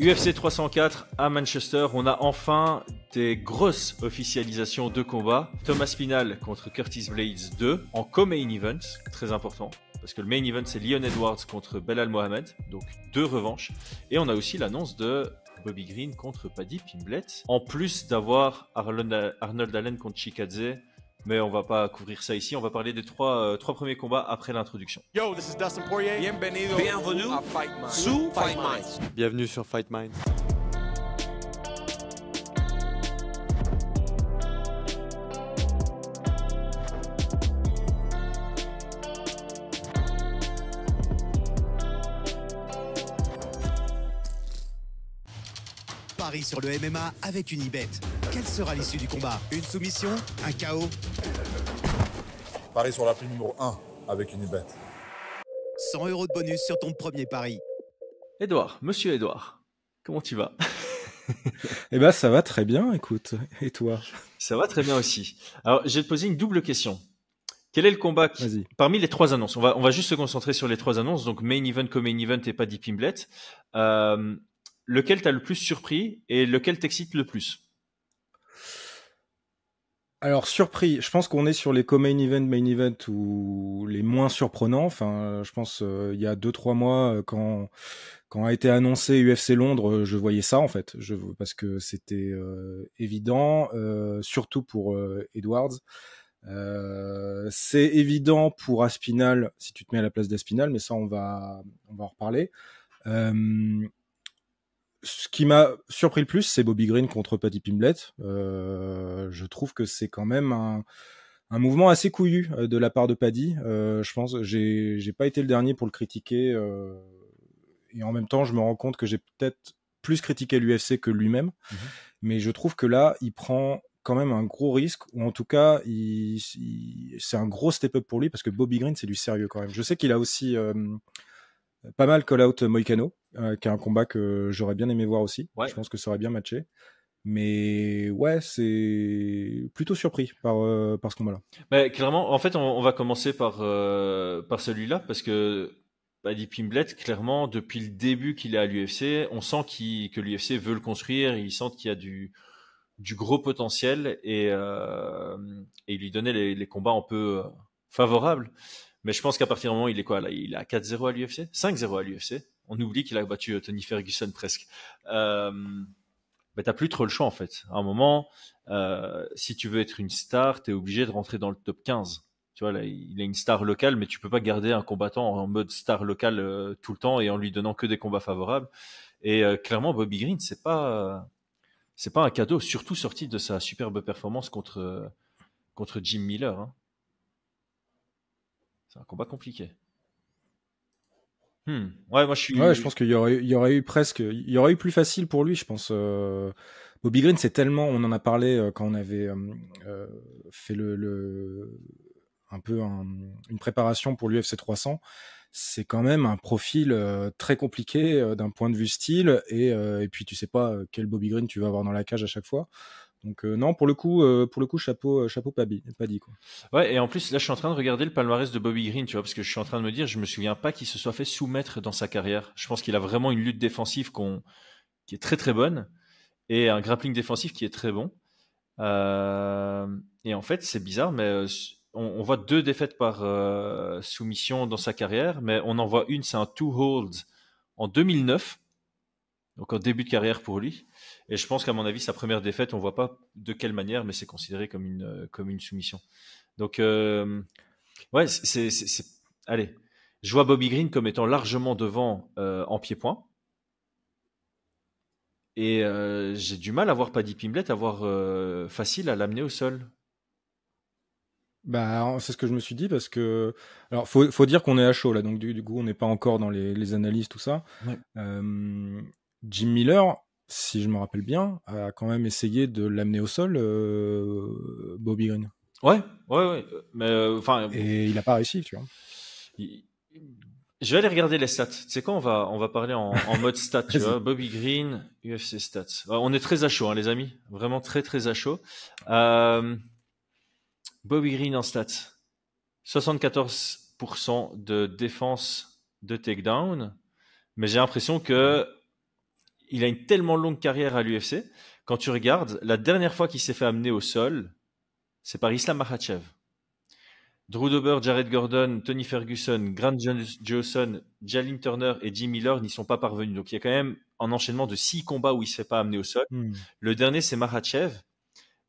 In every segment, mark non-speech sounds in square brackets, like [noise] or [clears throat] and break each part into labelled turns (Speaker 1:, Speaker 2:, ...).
Speaker 1: UFC 304 à Manchester, on a enfin des grosses officialisations de combats. Thomas Spinal contre Curtis Blades 2 en co-main event, très important. Parce que le main event c'est Leon Edwards contre Belal Mohamed, donc deux revanches. Et on a aussi l'annonce de Bobby Green contre Paddy Pimblett. En plus d'avoir Arnold Allen contre Chikadze mais on va pas couvrir ça ici, on va parler des trois, euh, premiers combats après l'introduction.
Speaker 2: Yo, this Dustin Poirier. Bienvenue, à Fight
Speaker 1: Bienvenue sur Fight Minds.
Speaker 2: sur le MMA avec une Unibet. Quelle sera l'issue du combat Une soumission Un chaos Paris sur la prime numéro 1
Speaker 1: avec une Unibet. 100 euros de bonus sur ton premier pari. Edouard, monsieur Edouard, comment tu vas
Speaker 2: [laughs] Eh ben ça va très bien, écoute. Et toi
Speaker 1: Ça va très bien aussi. Alors, j'ai posé une double question. Quel est le combat parmi les trois annonces on va, on va juste se concentrer sur les trois annonces, donc main event, co-main event et pas deep Pimblet. Euh, lequel t'a le plus surpris et lequel t'excite le plus
Speaker 2: alors surpris, je pense qu'on est sur les co-main event, main event ou les moins surprenants. Enfin, je pense euh, il y a deux trois mois euh, quand quand a été annoncé UFC Londres, euh, je voyais ça en fait, je, parce que c'était évident, surtout pour Edwards. c'est évident pour Aspinal si tu te mets à la place d'Aspinal, mais ça on va on va en reparler ce qui m'a surpris le plus, c'est Bobby Green contre Paddy Pimblet. Euh, je trouve que c'est quand même un, un, mouvement assez couillu euh, de la part de Paddy. Euh, je pense, j'ai pas été le dernier pour le critiquer. Euh, et en même temps, je me rends compte que j'ai peut-être plus critiqué l'UFC que lui-même. Mhm. Mais je trouve que là, il prend quand même un gros risque, ou en tout cas, il, c'est un gros step-up pour lui parce que Bobby Green, c'est du sérieux quand même. Je sais qu'il a aussi euh, pas mal call-out Moicano. Euh, qui est un combat que j'aurais bien aimé voir aussi. Je pense que ça aurait bien matché. Mais ouais, c'est plutôt surpris par, euh, ce combat-là.
Speaker 1: Bah, clairement, en fait, on, va commencer par, euh, par celui-là parce que bah, Paddy Pimblett, clairement, depuis le début qu'il est à l'UFC, on sent que l'UFC veut le construire, il sent qu'il y a du, du gros potentiel et, euh, lui donnait les, combats un peu favorables. Mais je pense qu'à partir du moment où il est quoi là Il est à 4-0 à l'UFC 5-0 à l'UFC on oublie qu'il a battu euh, Tony Ferguson presque. Euh, tu plus trop le choix en fait. À un moment, euh, si tu veux être une star, tu es obligé de rentrer dans le top 15. Tu vois, il est une star locale, mais tu ne peux pas garder un combattant en mode star locale euh, tout le temps et en lui donnant que des combats favorables. Et clairement, Bobby Green, c'est pas pas un cadeau, surtout sorti de sa superbe performance contre contre Jim Miller. Hein. C'est un combat compliqué. Hmm. Ouais, moi je suis. je pense
Speaker 2: qu'il y aurait, il y aurait eu presque, il y aurait eu plus facile pour lui, je pense. Euh. Bobby Green, c'est tellement, on en a parlé euh, quand on avait euh, euh, fait le, le, un peu une préparation pour l'UFC 300. C'est quand même un profil très compliqué d'un point de vue style et, et puis tu sais pas quel Bobby Green tu vas avoir dans la cage à chaque fois. Donc euh, non, pour le coup, euh, pour le coup, chapeau, euh, chapeau pas, dit quoi.
Speaker 1: Ouais, et en plus là, je suis en train de regarder le palmarès de Bobby Green, tu vois, parce que je suis en train de me dire, je me souviens pas qu'il se soit fait soumettre dans sa carrière. Je pense qu'il a vraiment une lutte défensive qui est très très bonne et un grappling défensif qui est très bon. Et en fait, c'est bizarre, mais on, on, voit deux défaites par soumission dans sa carrière, mais on en voit une, c'est un two holds en 2009 donc un début de carrière pour lui. Et je pense qu'à mon avis, sa première défaite, on voit pas de quelle manière, mais c'est considéré comme une, euh, comme une soumission. Donc, euh, ouais, c'est, Allez, je vois Bobby Green comme étant largement devant euh, en pied-point. Et j'ai du mal à voir Paddy Pimblett avoir facile à l'amener au sol.
Speaker 2: Bah, c'est ce que je me suis dit parce que, alors, faut, faut dire qu'on est à chaud là, donc du, coup, on n'est pas encore dans les, analyses tout ça. Jim Miller, si je me rappelle bien, a quand même essayé de l'amener au sol, euh, Bobby Green.
Speaker 1: Ouais, ouais, ouais. Mais, euh, enfin, Et il n'a pas réussi, tu vois. Je vais aller regarder les stats. Tu sais quoi, on va, on va parler en, mode stats, [laughs] Bobby Green, UFC stats. On est très à chaud, hein, les amis. Vraiment très, très à chaud. Euh, Bobby Green en stats. 74% de défense de takedown. Mais j'ai l'impression que il a une tellement longue carrière à l'UFC. Quand tu regardes, la dernière fois qu'il s'est fait amener au sol, c'est par Islam Makhachev. Drew Dober, Jared Gordon, Tony Ferguson, Grant Johnson, Jalin Turner et Jim Miller n'y sont pas parvenus. Donc il y a quand même un enchaînement de six combats où il ne s'est pas amené au sol. Hmm. Le dernier, c'est Makhachev.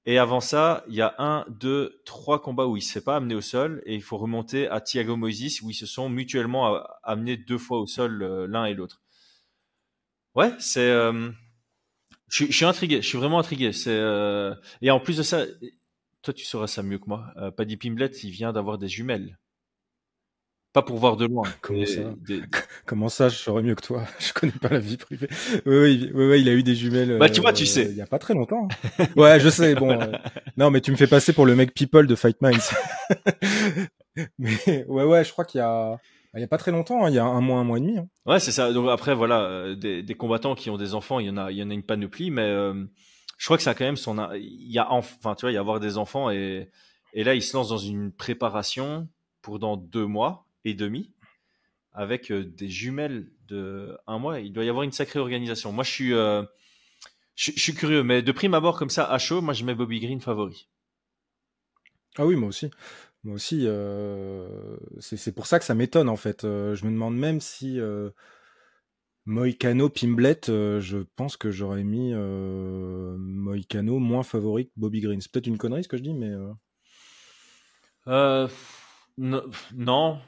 Speaker 1: Et avant ça, il y a un, deux, trois combats où il ne s'est pas amené au sol. Et il faut remonter à Thiago Moises où ils se sont mutuellement amenés deux fois au sol euh, l'un et l'autre. Ouais, c'est. Euh, je, suis intrigué, je suis vraiment intrigué. C'est euh, et en plus de ça, toi tu sauras ça mieux que moi. Euh, Paddy Pimblet, il vient d'avoir des jumelles. Pas pour voir de loin. [laughs] Comment, ça [laughs]
Speaker 2: Comment ça Je saurais mieux que toi. [laughs] Je connais pas la vie privée. Oui, oui, oui, il a eu des jumelles. Bah tu vois, tu sais. Il y a pas très longtemps. Hein. Ouais, je sais. Bon, non, mais tu me fais passer pour le mec people de Fight Minds. mais ouais, ouais, je crois qu'il y a ah, il n'y a pas très longtemps, hein, il y a un mois, un mois et demi. Hein.
Speaker 1: Ouais, c'est ça. Donc après, voilà, euh, des, combattants qui ont des enfants, il y en a, il y en a une panoplie, mais euh, je crois que ça a quand même son. Il y a enfin, tu vois, il y a avoir des enfants et, là, ils se lancent dans une préparation pour dans deux mois et demi avec euh, des jumelles de un mois. Il doit y avoir une sacrée organisation. Moi, je suis, je, je, suis curieux, mais de prime abord, comme ça, à chaud, moi, je mets Bobby Green favori.
Speaker 2: Ah oui, moi aussi. Moi aussi, euh, c'est pour ça que ça m'étonne en fait. Euh, je me demande même si euh, Moicano Pimblet, euh, je pense que j'aurais mis Moicano moins favori que Bobby Green. C'est peut-être une connerie ce que je dis, mais.
Speaker 1: non,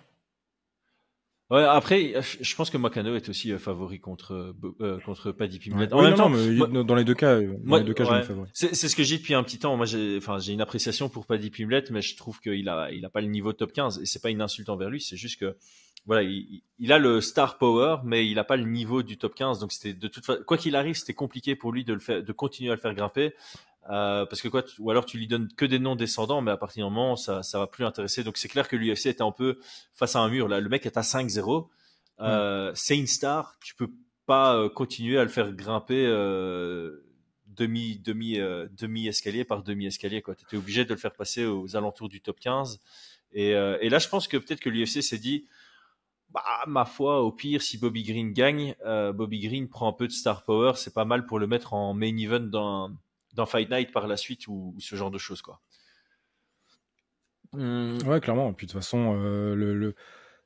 Speaker 1: Ouais, après, je pense que Makano est aussi euh, favori contre euh, euh, contre Paddy Pimblett. en même temps, mais dans les deux cas, dans les deux cas, favori. C'est, c'est ce que j'ai depuis un petit temps. Moi, j'ai, enfin, j'ai une appréciation pour Paddy Pimblett, mais je trouve qu'il a, il a pas le niveau top 15. Et c'est pas une insulte envers lui, c'est juste que voilà, il, il, a le star power, mais il n'a pas le niveau du top 15. Donc c'était de toute façon, quoi qu'il arrive, c'était compliqué pour lui de le faire, de continuer à le faire grimper. Euh, parce que quoi, ou alors tu lui donnes que des noms descendants, mais à partir du moment, ça, ça va plus l'intéresser. Donc c'est clair que l'UFC était un peu face à un mur. Là, le mec est à 5-0. Euh, hmm. C'est une star. Tu peux pas euh, continuer à le faire grimper demi, demi, demi escalier par demi escalier. Tu étais obligé de le faire passer aux alentours du top 15. Et, là, je pense que peut-être que l'UFC s'est dit. Bah, ma foi, au pire, si Bobby Green gagne, Bobby Green prend un peu de star power, c'est pas mal pour le mettre en main event dans, dans Fight Night par la suite ou, ce genre de choses, quoi.
Speaker 2: Hmm. Ouais, clairement. Puis de toute façon, euh, le,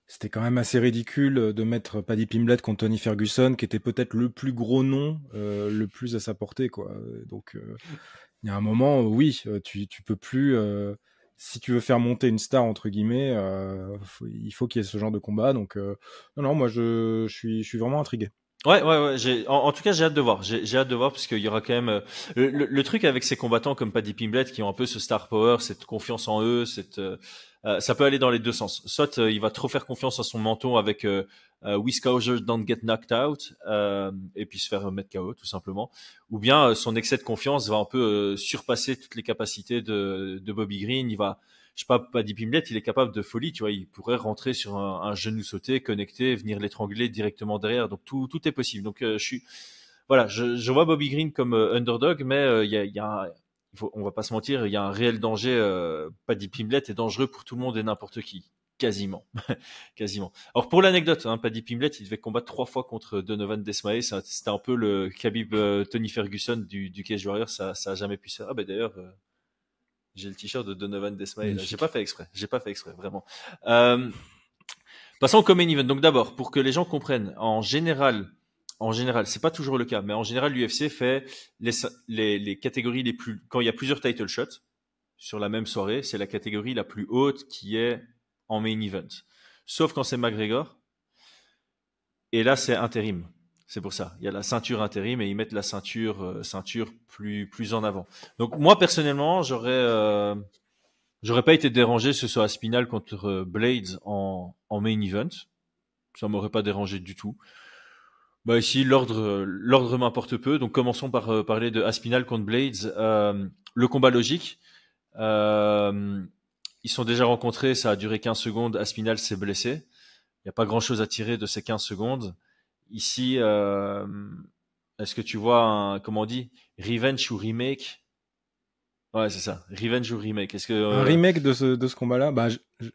Speaker 2: c'était quand même assez ridicule de mettre Paddy Pimblett contre Tony Ferguson, qui était peut-être le plus gros nom, euh, le plus à sa portée, quoi. Donc, euh, il y a un moment, oui, tu, tu peux plus. si tu veux faire monter une star entre guillemets, il faut qu'il y ait ce genre de combat. Donc, non, non, moi je suis, je suis vraiment intrigué.
Speaker 1: Ouais, ouais, ouais. J'ai, en, tout cas, j'ai hâte de voir. J'ai, j'ai hâte de voir parce qu'il y aura quand même euh, le, truc avec ces combattants comme Paddy Pimblett qui ont un peu ce star power, cette confiance en eux, cette euh, euh, ça peut aller dans les deux sens. Soit il va trop faire confiance à son menton avec euh, don't get knocked out et puis se faire mettre KO tout simplement. Ou bien son excès de confiance va un peu surpasser toutes les capacités de, de Bobby Green. Il va je sais pas, Paddy Pimblet, il est capable de folie, tu vois, il pourrait rentrer sur un, genou sauté, connecté, venir l'étrangler directement derrière. Donc tout, tout est possible. Donc euh, je suis, voilà, je, vois Bobby Green comme euh, underdog, mais euh, il y a, on va pas se mentir, il y a un réel danger. Paddy Pimblet est dangereux pour tout le monde et n'importe qui. Quasiment, [laughs] quasiment. Alors pour l'anecdote, hein, Paddy Pimblet, il devait combattre trois fois contre Donovan Desmae. C'était un peu le Khabib Tony Ferguson du, du Cage Warrior. Ça, ça a jamais pu se Ah ben d'ailleurs, j'ai le t-shirt de Donovan je J'ai pas fait exprès. J'ai pas fait exprès, vraiment. Euh, passons au main event. Donc d'abord, pour que les gens comprennent, en général, en général, c'est pas toujours le cas, mais en général, l'UFC fait les, les, les, catégories les plus. Quand il y a plusieurs title shots sur la même soirée, c'est la catégorie la plus haute qui est en main event. Sauf quand c'est McGregor. Et là, c'est intérim. C'est pour ça. Il y a la ceinture intérim et ils mettent la ceinture, euh, ceinture plus, plus en avant. Donc moi personnellement, j'aurais, euh, j'aurais pas été dérangé ce soit Aspinal contre Blades en, main event. Ça m'aurait pas dérangé du tout. Bah ici l'ordre, l'ordre m'importe peu. Donc commençons par euh, parler de Aspinal contre Blades. le combat logique. ils sont déjà rencontrés, ça a duré 15 secondes. Aspinal s'est blessé. Il n'y a pas grand chose à tirer de ces 15 secondes. Ici, euh, est-ce que tu vois, un, comment on dit, revenge ou remake Ouais, c'est ça. Revenge ou remake Est-ce que un euh,
Speaker 2: remake de ce, de ce combat-là Bah,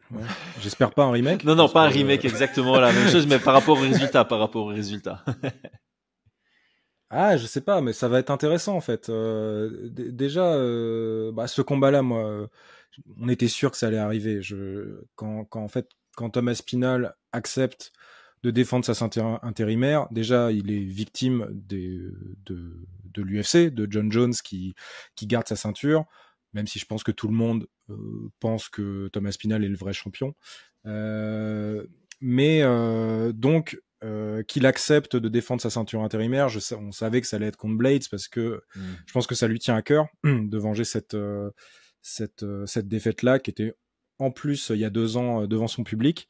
Speaker 2: [laughs] j'espère pas un remake. non, non, pas un remake euh, exactement la même [laughs] chose,
Speaker 1: mais par rapport au résultat, par rapport au résultat.
Speaker 2: ah, je sais pas, mais ça va être intéressant en fait. Euh, déjà, bah, ce combat-là, moi, on était sûr que ça allait arriver. Je, quand, quand en fait, quand Thomas Pinal accepte de défendre sa ceinture intérimaire. Déjà, il est victime des, de, de l'UFC, de John Jones qui, qui garde sa ceinture, même si je pense que tout le monde euh, pense que Thomas Pinal est le vrai champion. Euh, mais euh, donc, qu'il accepte de défendre sa ceinture intérimaire, je, on savait que ça allait être contre Blades parce que mm. je pense que ça lui tient à cœur [clears throat] de venger cette, cette, cette défaite-là qui était en plus il y a deux ans devant son public.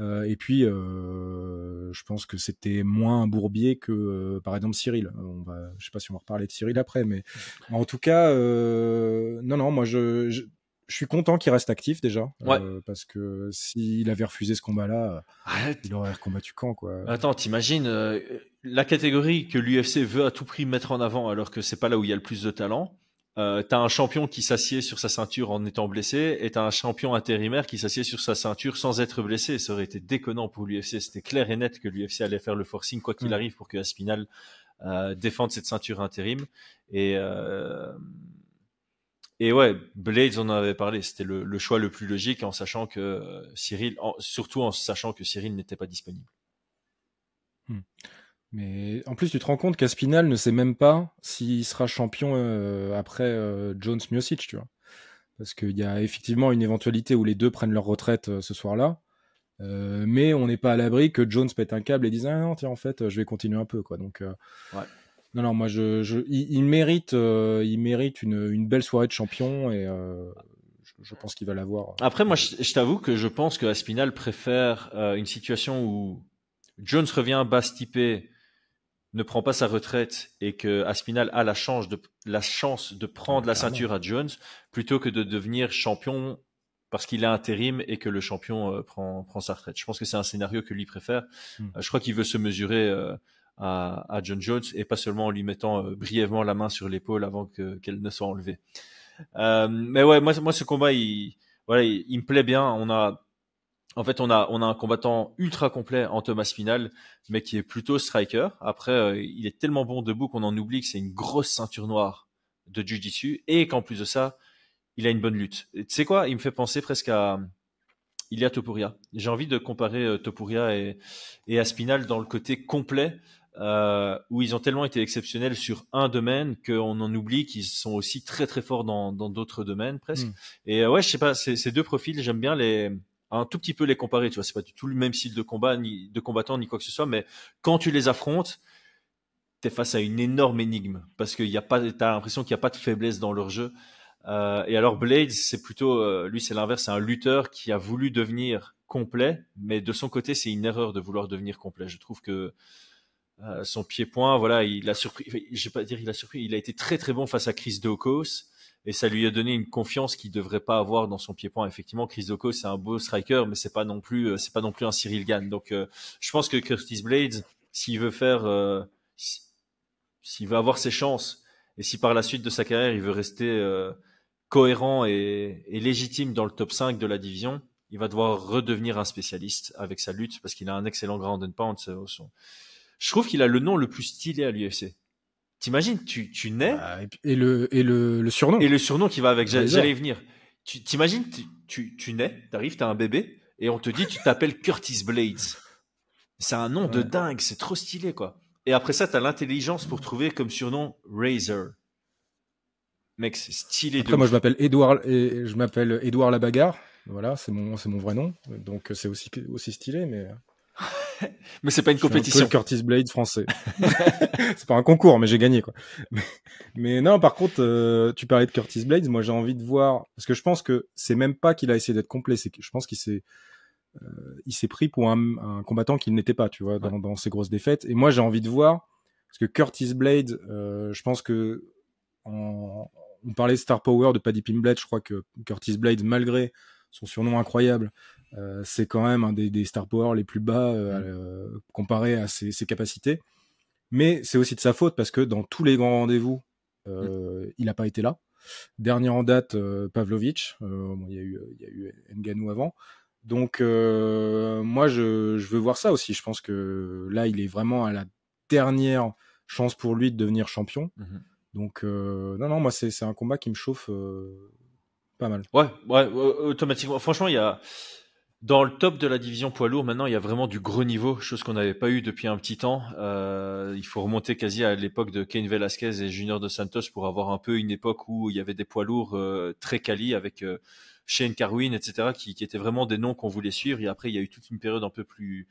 Speaker 2: Euh, et puis, euh, je pense que c'était moins un bourbier que, euh, par exemple, Cyril. On va, je sais pas si on va reparler de Cyril après, mais en tout cas, non, non, moi, je, suis content qu'il reste actif déjà, parce que s'il avait refusé ce combat-là, il aurait combattu quand, quoi.
Speaker 1: Attends, t'imagines la catégorie que l'UFC veut à tout prix mettre en avant, alors que c'est pas là où il y a le plus de talent. Euh, t'as un champion qui s'assied sur sa ceinture en étant blessé et t'as un champion intérimaire qui s'assied sur sa ceinture sans être blessé. Ça aurait été déconnant pour l'UFC. C'était clair et net que l'UFC allait faire le forcing quoi qu'il mm. arrive pour que Aspinal euh, défende cette ceinture intérim. Et, euh, et ouais, Blades, on en avait parlé. C'était le, choix le plus logique en sachant que Cyril, surtout en sachant que Cyril n'était pas disponible.
Speaker 2: Mm. Mais en plus, tu te rends compte qu'Aspinal ne sait même pas s'il sera champion euh, après euh, Jones-Miocic, tu vois. Parce qu'il y a effectivement une éventualité où les deux prennent leur retraite euh, ce soir-là. mais on n'est pas à l'abri que Jones pète un câble et dise Ah non, tiens, en fait, je vais continuer un peu, quoi. Donc, ouais. non, non, moi, je, je il, mérite, il mérite une, une, belle soirée de champion et je pense qu'il va l'avoir.
Speaker 1: Après, moi, je, t'avoue que je pense que Aspinal préfère une situation où Jones revient bas typé ne prend pas sa retraite et que Aspinal a la chance de, la chance de prendre la ceinture à Jones plutôt que de devenir champion parce qu'il a intérim et que le champion euh, prend, prend sa retraite. Je pense que c'est un scénario que lui préfère. Hmm. Euh, je crois qu'il veut se mesurer euh, à, à, John Jones et pas seulement en lui mettant brièvement la main sur l'épaule avant qu'elle ne soit enlevée. mais ouais, moi, moi ce combat, il, voilà, il me plaît bien. On a en fait, on a, on a un combattant ultra complet en Thomas Spinal, mais qui est plutôt striker. Après, euh, il est tellement bon debout qu'on en oublie que c'est une grosse ceinture noire de jiu-jitsu et qu'en plus de ça, il a une bonne lutte. Tu sais quoi Il me fait penser presque à Ilia Topuria. J'ai envie de comparer euh, Topuria et, et Aspinal dans le côté complet, euh, où ils ont tellement été exceptionnels sur un domaine qu'on en oublie qu'ils sont aussi très très forts dans d'autres domaines presque. Hmm. Et ouais, je sais pas, ces deux profils, j'aime bien les un tout petit peu les comparer. Tu vois, c'est pas du tout le même style de combat, ni de combattant, ni quoi que ce soit. Mais quand tu les affrontes, t'es face à une énorme énigme parce qu'il y a pas, t'as l'impression qu'il n'y a pas de faiblesse dans leur jeu. Euh, et alors Blades, c'est plutôt, euh, lui, c'est l'inverse, c'est un lutteur qui a voulu devenir complet, mais de son côté, c'est une erreur de vouloir devenir complet. Je trouve que euh, son pied-point, voilà, il a surpris, je vais pas dire il a surpris, il a été très très bon face à Chris Dokos et ça lui a donné une confiance qu'il devrait pas avoir dans son pied-point. Effectivement, Chris Doko, c'est un beau striker, mais c'est pas non plus, euh, c'est pas non plus un Cyril Gann. Donc, euh, je pense que Curtis Blades, s'il veut faire, euh, s'il veut avoir ses chances, et si par la suite de sa carrière, il veut rester cohérent et, légitime dans le top 5 de la division, il va devoir redevenir un spécialiste avec sa lutte parce qu'il a un excellent ground and pound. Je trouve qu'il a le nom le plus stylé à l'UFC. T'imagines, tu, tu nais. Bah, et, le, et le, surnom. Et le surnom qui va avec, j'allais venir. Tu t'imagines, tu, tu, tu, nais, t'arrives, t'as un bébé, et on te dit, tu t'appelles Curtis Blades. C'est un nom de dingue, c'est trop stylé, quoi. Et après ça, t'as l'intelligence pour trouver comme surnom Razor. Mec, c'est stylé. de moi, je m'appelle Edouard,
Speaker 2: et je m'appelle Edouard Labagarre. Voilà, c'est mon, c'est mon vrai nom. Donc, c'est aussi, aussi stylé, mais. [laughs] mais c'est pas une compétition. Un Curtis Blade français. [laughs] c'est pas un concours, mais j'ai gagné quoi. Mais, non, par contre, euh, tu parlais de Curtis Blade. Moi, j'ai envie de voir parce que je pense que c'est même pas qu'il a essayé d'être complet. C'est que je pense qu'il s'est euh, pris pour un, combattant qu'il n'était pas, tu vois, dans, ses grosses défaites. Et moi, j'ai envie de voir parce que Curtis Blade, euh, je pense que on parlait Star Power de Paddy Pimblett. Je crois que Curtis Blade, malgré son surnom incroyable, euh, c'est quand même un des, star power les plus bas euh, mm. euh, comparé à ses, capacités. Mais c'est aussi de sa faute parce que dans tous les grands rendez-vous, mm. il n'a pas été là. Dernier en date, Pavlovich. il, y a eu, il Nganou avant. Donc, moi, je, veux voir ça aussi. Je pense que là, il est vraiment à la dernière chance pour lui de devenir champion. Mm-hmm. Donc, non, non, moi, c'est un combat qui me chauffe pas mal.
Speaker 1: Ouais, ouais, automatiquement. Franchement, il y a. Dans le top de la division poids lourd, maintenant, il y a vraiment du gros niveau, chose qu'on n'avait pas eu depuis un petit temps. Euh, il faut remonter quasi à l'époque de Kane Velasquez et Junior de Santos pour avoir un peu une époque où il y avait des poids lourds euh, très quali avec euh, Shane Carwin, etc., qui, qui étaient vraiment des noms qu'on voulait suivre. Et après, il y a eu toute une période un peu plus,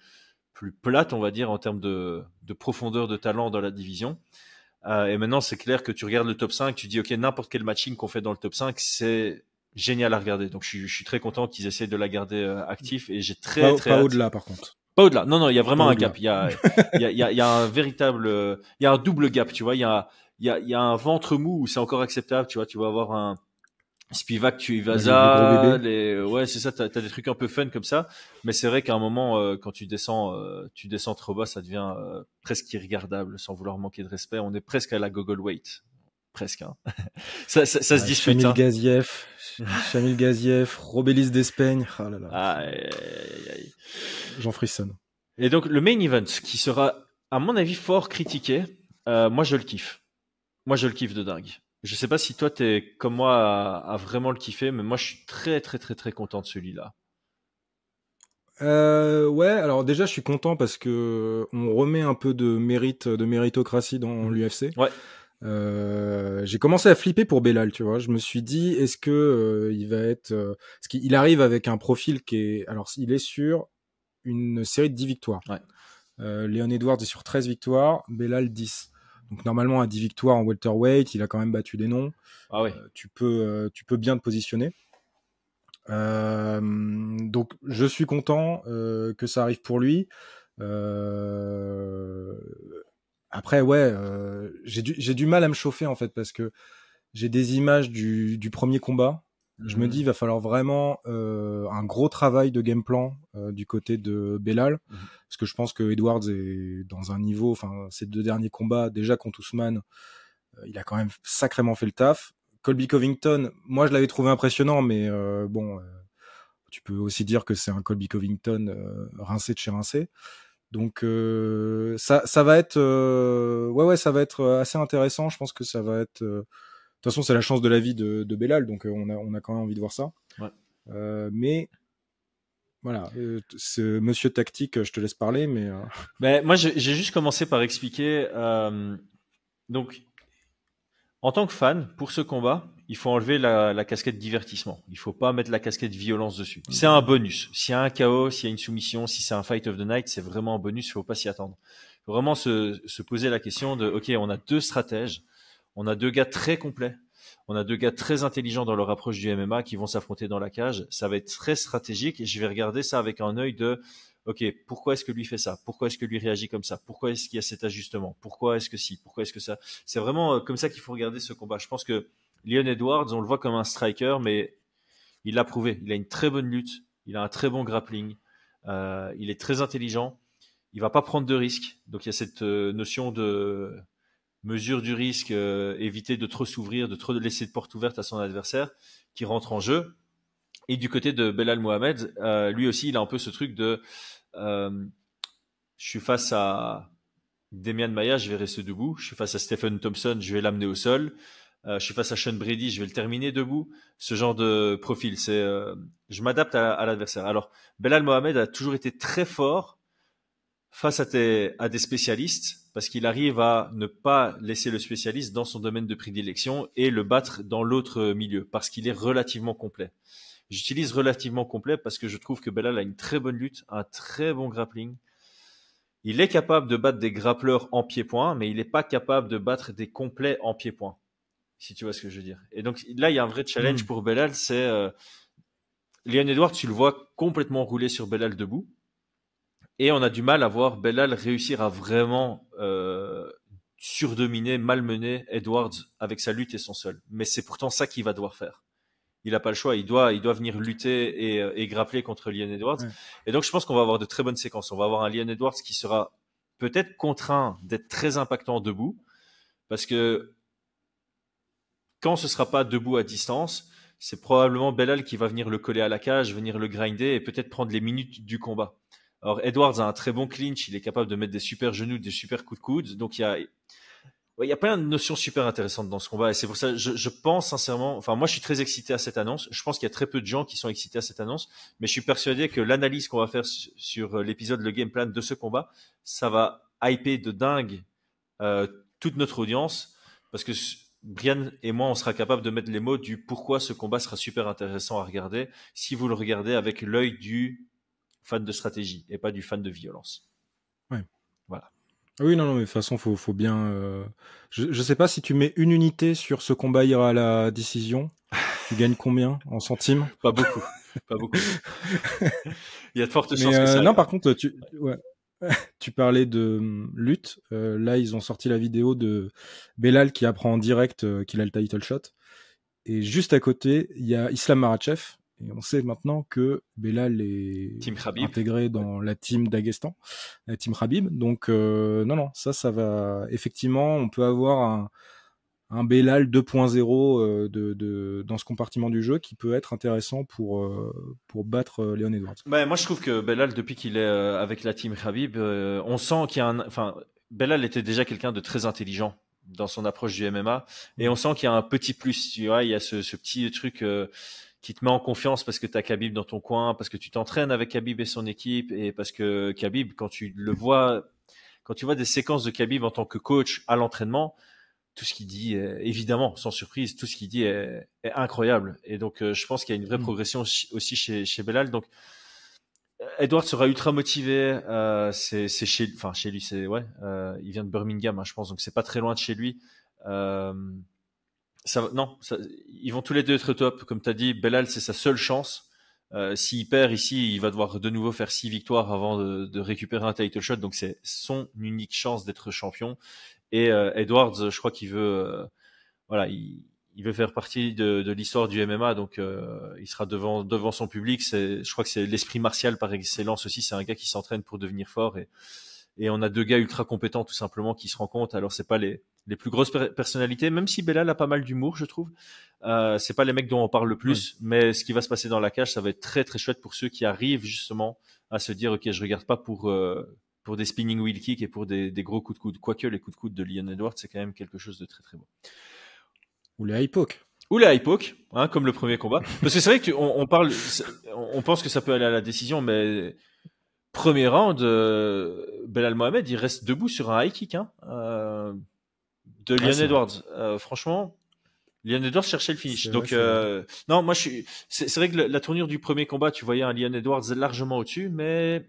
Speaker 1: plus plate, on va dire, en termes de, de profondeur de talent dans la division. Euh, et maintenant, c'est clair que tu regardes le top 5, tu dis, OK, n'importe quel matching qu'on fait dans le top 5, c'est génial à regarder. Donc, je, suis, je suis très content qu'ils essayent de la garder euh, actif et j'ai très, très. Pas au-delà, par contre. Pas au-delà. Non, non, il y a vraiment un gap. Il y a, il y, a, y a un véritable, euh, il y a un double gap, tu vois. Il y a, il y a, y a un ventre mou où c'est encore acceptable, tu vois. Tu vas avoir un Spivak, tu vas les, euh, ouais, c'est ça. T'as as des trucs un peu fun comme ça. Mais c'est vrai qu'à un moment, quand tu descends, tu descends trop bas, ça devient presque irregardable, sans vouloir manquer de respect. On est presque à la Google Weight presque. Hein. [laughs] ça, ça, se dispute. Hein. Chamil [laughs] Gaziev, Robélis d'Espagne. Oh là là. Aïe, aïe, J'en frissonne. Et donc, le main event, qui sera, à mon avis, fort critiqué, euh, moi, je le kiffe. Moi, je le kiffe de dingue. Je sais pas si toi, t'es comme moi à, vraiment le kiffer, mais moi, je suis très, très, très, très content de celui-là.
Speaker 2: Euh, ouais, alors déjà je suis content parce que on remet un peu de mérite, de méritocratie dans l'UFC. Ouais. Euh, j'ai commencé à flipper pour Bellal, tu vois. Je me suis dit, est-ce que euh, il va être, euh, ce qu'il arrive avec un profil qui est, alors il est sur une série de 10 victoires. Ouais. Léon Edwards est sur 13 victoires, Bellal 10. Donc normalement à 10 victoires en welterweight, il a quand même battu des noms. Ah oui. tu, peux, tu peux bien te positionner. donc je suis content que ça arrive pour lui. Après, ouais, euh, j'ai du, du, mal à me chauffer en fait parce que j'ai des images du, du premier combat. Je me mhm. dis, il va falloir vraiment euh, un gros travail de game plan euh, du côté de Bellal mhm. parce que je pense que Edwards est dans un niveau. Enfin, ces deux derniers combats, déjà contre Ousmane, il a quand même sacrément fait le taf. Colby Covington, moi je l'avais trouvé impressionnant, mais bon, tu peux aussi dire que c'est un Colby Covington rincé de chez rincé. Donc euh, ça, va être, euh, ouais, ouais, ça va être euh, assez intéressant. Je pense que ça va être. de toute façon, c'est la chance de la vie de, de Bellal, donc on a, quand même envie de voir ça. mais voilà, ce Monsieur Tactique, je te laisse parler, mais. mais
Speaker 1: [laughs] ben, moi, j'ai juste commencé par expliquer. donc, en tant que fan, pour ce combat, il faut enlever la, casquette divertissement. Il faut pas mettre la casquette violence dessus. Mm. C'est un bonus. S'il y a un chaos, s'il y a une soumission, si c'est un fight of the night, c'est vraiment un bonus. Il faut pas s'y attendre. Faut vraiment se, poser la question de ok, on a deux stratèges, on a deux gars très complets, on a deux gars très intelligents dans leur approche du MMA qui vont s'affronter dans la cage. Ça va être très stratégique et je vais regarder ça avec un œil de ok, pourquoi est-ce que lui fait ça Pourquoi est-ce que lui réagit comme ça Pourquoi est-ce qu'il y a cet ajustement Pourquoi est-ce que si Pourquoi est-ce que ça C'est vraiment euh, comme ça qu'il faut regarder ce combat. Je pense que Leon Edwards, on le voit comme un striker, mais il l'a prouvé. Il a une très bonne lutte, il a un très bon grappling, euh, il est très intelligent, il va pas prendre de risques. Donc il y a cette euh, notion de mesure du risque, euh, éviter de trop s'ouvrir, de trop laisser de porte ouverte à son adversaire qui rentre en jeu. Et du côté de Belal Mohamed, lui aussi, il a un peu ce truc de je suis face à Demian Maia, je vais rester debout. Je suis face à Stephen Thompson, je vais l'amener au sol. Euh, je suis face à Sean Brady, je vais le terminer debout. Ce genre de profil, c'est euh, je m'adapte à, l'adversaire. Alors, Belal Mohamed a toujours été très fort face à, à des spécialistes parce qu'il arrive à ne pas laisser le spécialiste dans son domaine de prédilection et le battre dans l'autre milieu parce qu'il est relativement complet. J'utilise relativement complet parce que je trouve que Belal a une très bonne lutte, un très bon grappling. Il est capable de battre des grappleurs en pied-point, mais il n'est pas capable de battre des complets en pied-point si tu vois ce que je veux dire. Et donc là, il y a un vrai challenge hmm. pour Belal, c'est euh, Edwards tu le vois complètement rouler sur Belal debout, et on a du mal à voir Belal réussir à vraiment euh, surdominer, malmener Edwards avec sa lutte et son seul. Mais c'est pourtant ça qu'il va devoir faire. Il n'a pas le choix, il doit, il doit venir lutter et, euh, et grappler contre Leon Edwards. Et donc je pense qu'on va avoir de très bonnes séquences. On va avoir un Leon Edwards qui sera peut-être contraint d'être très impactant debout, parce que quand ce sera pas debout à distance, c'est probablement Belal qui va venir le coller à la cage, venir le grinder et peut-être prendre les minutes du combat. Alors Edwards a un très bon clinch, il est capable de mettre des super genoux, des super coups de coude, donc il y a il y a plein de notions super intéressantes dans ce combat et c'est pour ça je, pense sincèrement, enfin moi je suis très excité à cette annonce. Je pense qu'il y a très peu de gens qui sont excités à cette annonce, mais je suis persuadé que l'analyse qu'on va faire sur euh, l'épisode, le game plan de ce combat, ça va hyper de dingue euh, toute notre audience parce que Brian et moi, on sera capable de mettre les mots du pourquoi ce combat sera super intéressant à regarder si vous le regardez avec l'œil du fan de stratégie et pas du fan de violence.
Speaker 2: Oui. Voilà. Oui, non, non, mais de toute façon, faut, faut bien. Euh, je, ne sais pas si tu mets une unité sur ce combat ira à la décision. Tu gagnes combien en centimes
Speaker 1: Pas beaucoup. pas beaucoup. [laughs] Il y a de fortes chances que euh, ça. Non, par contre,
Speaker 2: tu. [laughs] tu parlais de hum, lutte. Euh, là, ils ont sorti la vidéo de Belal qui apprend en direct euh, qu'il a le title shot. Et juste à côté, il y a Islam Marachev. Et on sait maintenant que Belal est intégré dans la team d'Agestan, la team Khabib. Donc, euh, non, non, ça, ça va. Effectivement, on peut avoir un, un Bellal 2.0 euh, dans ce compartiment du jeu qui peut être intéressant pour, euh, pour battre euh, Léon Edwards.
Speaker 1: Bah, moi, je trouve que Bellal, depuis qu'il est avec la team Khabib, on sent qu'il y a un. Enfin, Bellal était déjà quelqu'un de très intelligent dans son approche du MMA et on sent qu'il y a un petit plus, tu vois, il y a ce, petit truc. qui te met en confiance parce que tu as Khabib dans ton coin, parce que tu t'entraînes avec Khabib et son équipe, et parce que Khabib, quand tu le vois, quand tu vois des séquences de Khabib en tant que coach à l'entraînement, tout ce qu'il dit, euh, évidemment, sans surprise, tout ce qu'il dit est, incroyable. Et donc, euh, je pense qu'il y a une vraie mm. progression aussi chez, chez Belal. Donc, Edward sera ultra motivé. Euh, c'est chez, enfin chez lui, c'est ouais. il vient de Birmingham, hein, je pense, donc c'est pas très loin de chez lui. ça, non, ils vont tous les deux être top, comme tu as dit. Belal, c'est sa seule chance. S'il perd ici, il va devoir de nouveau faire six victoires avant de, de récupérer un title shot. Donc c'est son unique chance d'être champion. Et euh, Edwards, je crois qu'il veut, euh, voilà, il, veut faire partie de, l'histoire du MMA, donc euh, il sera devant devant son public. C'est, je crois que c'est l'esprit martial par excellence aussi. C'est un gars qui s'entraîne pour devenir fort et et on a deux gars ultra compétents tout simplement qui se rencontrent. Alors c'est pas les les plus grosses personnalités, même si Bella a pas mal d'humour, je trouve. Euh, c'est pas les mecs dont on parle le plus, mais ce qui va se passer dans la cage, ça va être très très chouette pour ceux qui arrivent justement à se dire ok, je regarde pas pour pour des spinning wheel kicks et pour des, gros coups de coude. Quoique les coups de coude de Leon Edwards, c'est quand même quelque chose de très très bon. Ou les high Ou les high hein, comme le premier combat. [laughs] Parce que c'est vrai qu'on on parle, on pense que ça peut aller à la décision, mais premier round, de euh, Belal Mohamed, il reste debout sur un high kick hein, euh, de ah, Leon Edwards. Euh, franchement, Leon Edwards cherchait le finish. Donc, non, moi, je C'est vrai que la, tournure du premier combat, tu voyais un Leon Edwards largement au-dessus, mais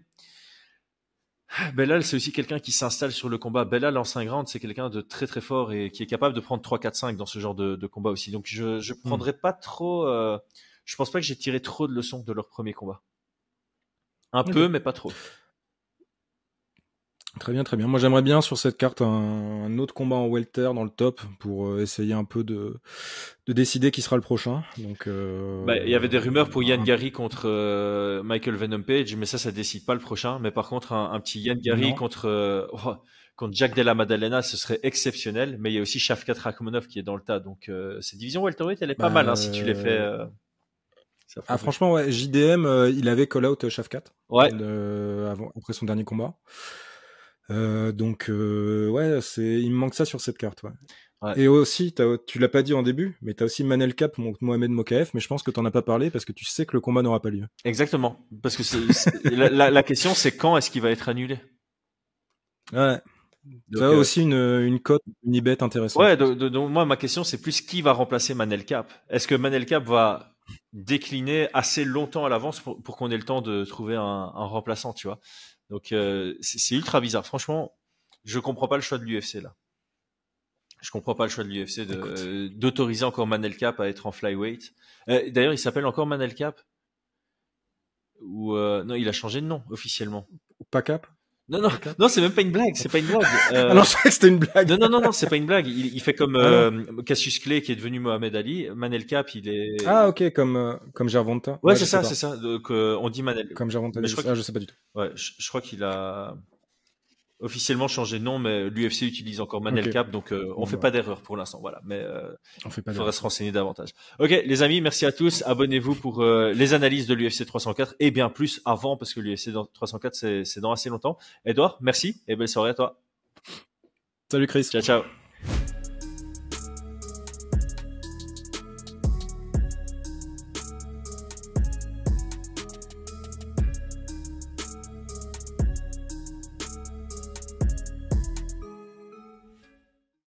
Speaker 1: Bellal, c'est aussi quelqu'un qui s'installe sur le combat. Bellal en 5 rounds, c'est quelqu'un de très très fort et qui est capable de prendre 3, 4, 5 dans ce genre de, combat aussi. Donc je ne hmm. prendrais pas trop. Euh, je pense pas que j'ai tiré trop de leçons de leur premier combat. Un peu, mais pas trop.
Speaker 2: Très bien, très bien. Moi, j'aimerais bien sur cette carte un, autre combat en welter dans le top pour euh, essayer un peu de, de décider qui sera le prochain. Donc, euh, bah, il y avait
Speaker 1: des rumeurs pour Yann Gary contre euh, Michael Venom Page, mais ça, ça décide pas le prochain. Mais par contre, un, petit Yann Gary contre oh, contre Jack Della Maddalena, ce serait exceptionnel. Mais il y a aussi Shafkat Rakhmonov qui est dans le tas. Donc, cette division welterweight, elle est pas bah, mal hein, si tu les fais.
Speaker 2: Ah, franchement, JDM, il avait call out Shafkat
Speaker 1: après
Speaker 2: son dernier combat. Euh, donc euh, ouais, c'est il me manque ça sur cette carte. Et aussi, tu l'as pas dit en début, mais tu as aussi Manel Cap, Mohamed Mokaef, mais je pense que tu n'en as pas parlé parce que tu sais que le combat n'aura pas lieu.
Speaker 1: Exactement, parce que [laughs] la, question c'est quand est-ce qu'il va être annulé
Speaker 2: Ouais. Donc, euh, aussi une, une cote
Speaker 1: intéressante. Ouais, donc moi ma question c'est plus qui va remplacer Manel Cap Est-ce que Manel Cap va décliner assez longtemps à l'avance pour, qu'on ait le temps de trouver un, un remplaçant, tu vois donc euh, c'est ultra bizarre. Franchement, je comprends pas le choix de l'UFC là. Je comprends pas le choix de l'UFC euh, d'autoriser encore Manel Cap à être en flyweight. Euh, d'ailleurs, il s'appelle encore Manel Cap ou non Il a changé de nom officiellement. Pas Cap non, non, non, c'est même pas une blague, c'est pas une blague. Alors, [laughs] euh, ah je que c'était une blague. Non, non, non, non c'est pas une blague. Il, fait comme ah euh, Cassius Clay qui est devenu Mohamed Ali. Manel Cap, il est. Ah,
Speaker 2: ok, comme, euh, comme Gervonta. Ouais, c'est ça, c'est
Speaker 1: ça. Donc, on dit Manel. Comme Gervonta, ah, je, sais pas du tout. Ouais, je crois qu'il a officiellement changé de nom, mais l'UFC utilise encore Manel Cap, donc euh, on ne fait bah. pas d'erreur pour l'instant. Voilà, mais euh, on fait pas il faudra se renseigner davantage. Ok, les amis, merci à tous. Abonnez-vous pour euh, les analyses de l'UFC 304 et bien plus avant, parce que l'UFC 304 c'est dans assez longtemps. Edouard, merci et belle soirée à toi. Salut Chris. Ciao ciao.